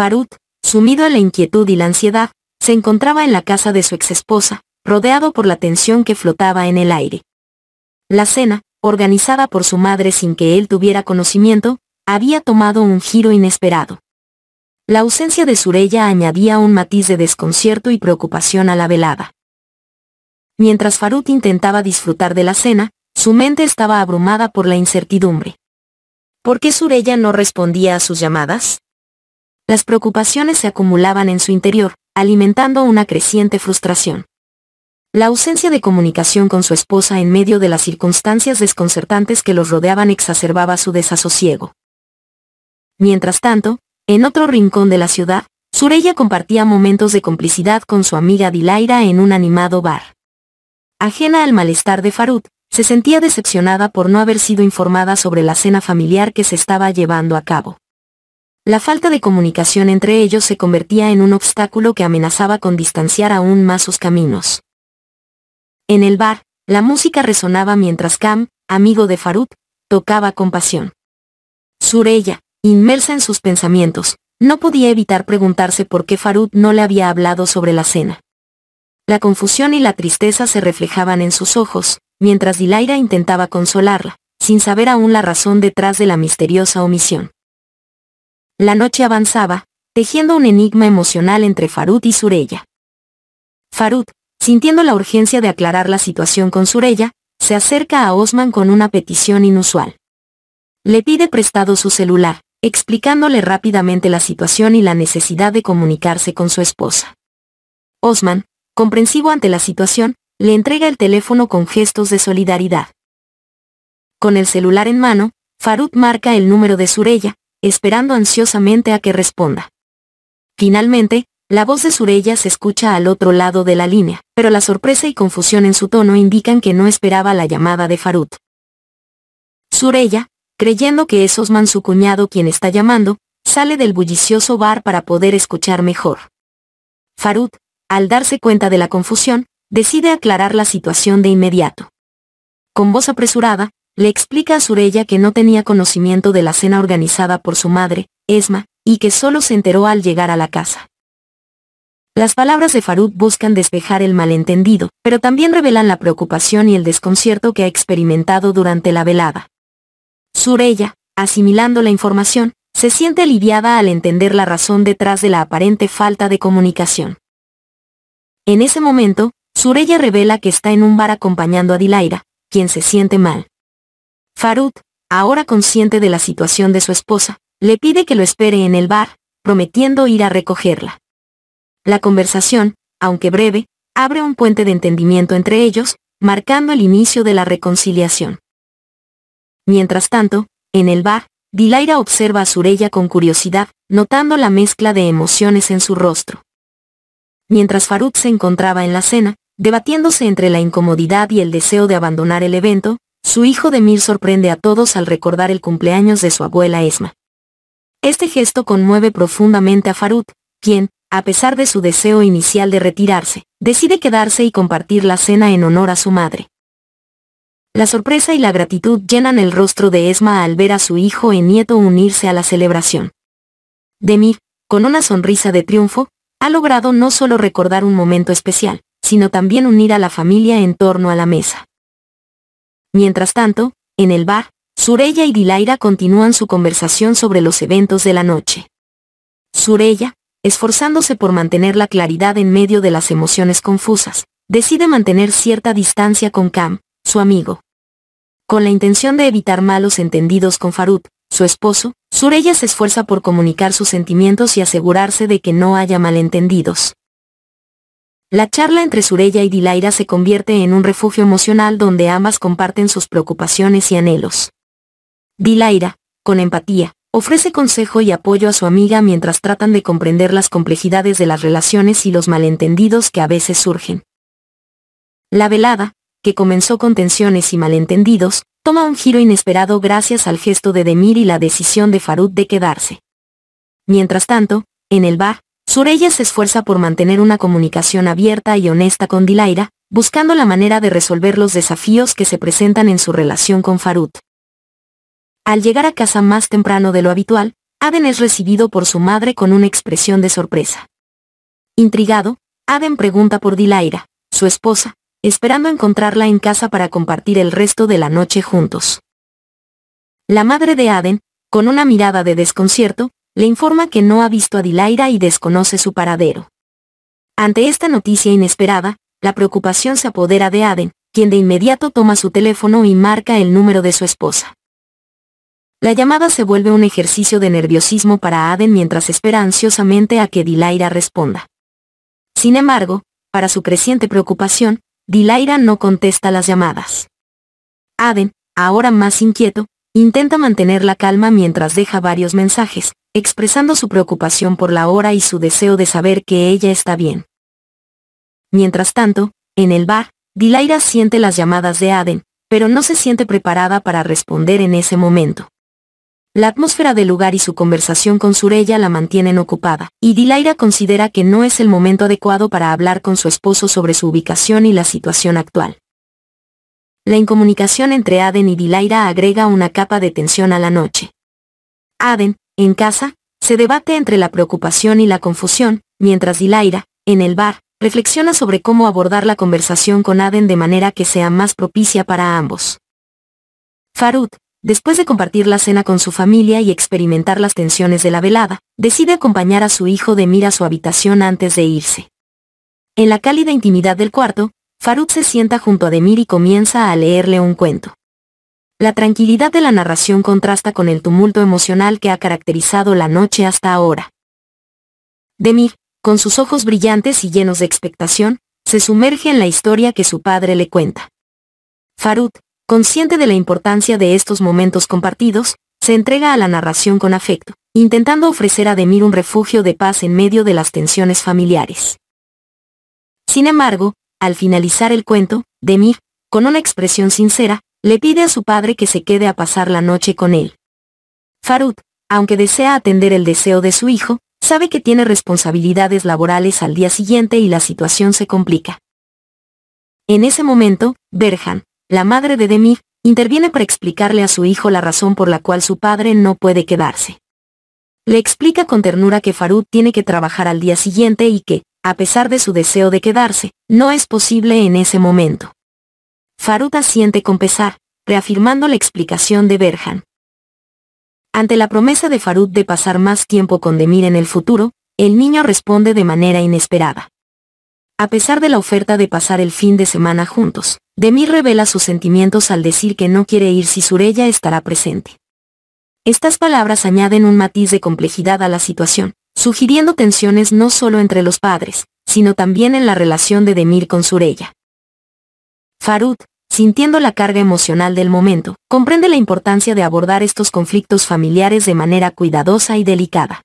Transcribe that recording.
Farut, sumido a la inquietud y la ansiedad, se encontraba en la casa de su exesposa, rodeado por la tensión que flotaba en el aire. La cena, organizada por su madre sin que él tuviera conocimiento, había tomado un giro inesperado. La ausencia de Surella añadía un matiz de desconcierto y preocupación a la velada. Mientras Farut intentaba disfrutar de la cena, su mente estaba abrumada por la incertidumbre. ¿Por qué Surella no respondía a sus llamadas? las preocupaciones se acumulaban en su interior, alimentando una creciente frustración. La ausencia de comunicación con su esposa en medio de las circunstancias desconcertantes que los rodeaban exacerbaba su desasosiego. Mientras tanto, en otro rincón de la ciudad, Sureya compartía momentos de complicidad con su amiga Dilaira en un animado bar. Ajena al malestar de Farud, se sentía decepcionada por no haber sido informada sobre la cena familiar que se estaba llevando a cabo. La falta de comunicación entre ellos se convertía en un obstáculo que amenazaba con distanciar aún más sus caminos. En el bar, la música resonaba mientras Cam, amigo de Farut, tocaba con pasión. Sureya, inmersa en sus pensamientos, no podía evitar preguntarse por qué Farut no le había hablado sobre la cena. La confusión y la tristeza se reflejaban en sus ojos, mientras Dilaira intentaba consolarla, sin saber aún la razón detrás de la misteriosa omisión. La noche avanzaba, tejiendo un enigma emocional entre Farut y Surella. Farut, sintiendo la urgencia de aclarar la situación con Sureya, se acerca a Osman con una petición inusual. Le pide prestado su celular, explicándole rápidamente la situación y la necesidad de comunicarse con su esposa. Osman, comprensivo ante la situación, le entrega el teléfono con gestos de solidaridad. Con el celular en mano, Farut marca el número de Sureya, esperando ansiosamente a que responda. Finalmente, la voz de Surella se escucha al otro lado de la línea, pero la sorpresa y confusión en su tono indican que no esperaba la llamada de Farut. Surella, creyendo que es Osman su cuñado quien está llamando, sale del bullicioso bar para poder escuchar mejor. Farut, al darse cuenta de la confusión, decide aclarar la situación de inmediato. Con voz apresurada, le explica a Surella que no tenía conocimiento de la cena organizada por su madre, Esma, y que solo se enteró al llegar a la casa. Las palabras de Faruk buscan despejar el malentendido, pero también revelan la preocupación y el desconcierto que ha experimentado durante la velada. Surella, asimilando la información, se siente aliviada al entender la razón detrás de la aparente falta de comunicación. En ese momento, Surella revela que está en un bar acompañando a Dilaira, quien se siente mal. Farut, ahora consciente de la situación de su esposa, le pide que lo espere en el bar, prometiendo ir a recogerla. La conversación, aunque breve, abre un puente de entendimiento entre ellos, marcando el inicio de la reconciliación. Mientras tanto, en el bar, Dilaira observa a Surella con curiosidad, notando la mezcla de emociones en su rostro. Mientras Farut se encontraba en la cena, debatiéndose entre la incomodidad y el deseo de abandonar el evento, su hijo Demir sorprende a todos al recordar el cumpleaños de su abuela Esma. Este gesto conmueve profundamente a Farut, quien, a pesar de su deseo inicial de retirarse, decide quedarse y compartir la cena en honor a su madre. La sorpresa y la gratitud llenan el rostro de Esma al ver a su hijo y e nieto unirse a la celebración. Demir, con una sonrisa de triunfo, ha logrado no solo recordar un momento especial, sino también unir a la familia en torno a la mesa. Mientras tanto, en el bar, Surella y Dilaira continúan su conversación sobre los eventos de la noche. Surella, esforzándose por mantener la claridad en medio de las emociones confusas, decide mantener cierta distancia con Cam, su amigo. Con la intención de evitar malos entendidos con Farut, su esposo, Surella se esfuerza por comunicar sus sentimientos y asegurarse de que no haya malentendidos. La charla entre Surella y Dilaira se convierte en un refugio emocional donde ambas comparten sus preocupaciones y anhelos. Dilaira, con empatía, ofrece consejo y apoyo a su amiga mientras tratan de comprender las complejidades de las relaciones y los malentendidos que a veces surgen. La velada, que comenzó con tensiones y malentendidos, toma un giro inesperado gracias al gesto de Demir y la decisión de Farud de quedarse. Mientras tanto, en el bar, Sureya se esfuerza por mantener una comunicación abierta y honesta con Dilaira, buscando la manera de resolver los desafíos que se presentan en su relación con Farut. Al llegar a casa más temprano de lo habitual, Aden es recibido por su madre con una expresión de sorpresa. Intrigado, Aden pregunta por Dilaira, su esposa, esperando encontrarla en casa para compartir el resto de la noche juntos. La madre de Aden, con una mirada de desconcierto, le informa que no ha visto a Dilaira y desconoce su paradero. Ante esta noticia inesperada, la preocupación se apodera de Aden, quien de inmediato toma su teléfono y marca el número de su esposa. La llamada se vuelve un ejercicio de nerviosismo para Aden mientras espera ansiosamente a que Dilaira responda. Sin embargo, para su creciente preocupación, Dilaira no contesta las llamadas. Aden, ahora más inquieto, Intenta mantener la calma mientras deja varios mensajes, expresando su preocupación por la hora y su deseo de saber que ella está bien. Mientras tanto, en el bar, Dilaira siente las llamadas de Aden, pero no se siente preparada para responder en ese momento. La atmósfera del lugar y su conversación con Surella la mantienen ocupada, y Dilaira considera que no es el momento adecuado para hablar con su esposo sobre su ubicación y la situación actual la incomunicación entre Aden y Dilaira agrega una capa de tensión a la noche. Aden, en casa, se debate entre la preocupación y la confusión, mientras Dilaira, en el bar, reflexiona sobre cómo abordar la conversación con Aden de manera que sea más propicia para ambos. Farud, después de compartir la cena con su familia y experimentar las tensiones de la velada, decide acompañar a su hijo de Mira a su habitación antes de irse. En la cálida intimidad del cuarto, Faruk se sienta junto a Demir y comienza a leerle un cuento. La tranquilidad de la narración contrasta con el tumulto emocional que ha caracterizado la noche hasta ahora. Demir, con sus ojos brillantes y llenos de expectación, se sumerge en la historia que su padre le cuenta. Farut, consciente de la importancia de estos momentos compartidos, se entrega a la narración con afecto, intentando ofrecer a Demir un refugio de paz en medio de las tensiones familiares. Sin embargo, al finalizar el cuento, Demir, con una expresión sincera, le pide a su padre que se quede a pasar la noche con él. Farut, aunque desea atender el deseo de su hijo, sabe que tiene responsabilidades laborales al día siguiente y la situación se complica. En ese momento, Berhan, la madre de Demir, interviene para explicarle a su hijo la razón por la cual su padre no puede quedarse. Le explica con ternura que Farut tiene que trabajar al día siguiente y que, a pesar de su deseo de quedarse, no es posible en ese momento. Faruta siente con pesar, reafirmando la explicación de Berhan. Ante la promesa de Farut de pasar más tiempo con Demir en el futuro, el niño responde de manera inesperada. A pesar de la oferta de pasar el fin de semana juntos, Demir revela sus sentimientos al decir que no quiere ir si Sureya estará presente. Estas palabras añaden un matiz de complejidad a la situación, sugiriendo tensiones no solo entre los padres, sino también en la relación de Demir con Surella. Farud, sintiendo la carga emocional del momento, comprende la importancia de abordar estos conflictos familiares de manera cuidadosa y delicada.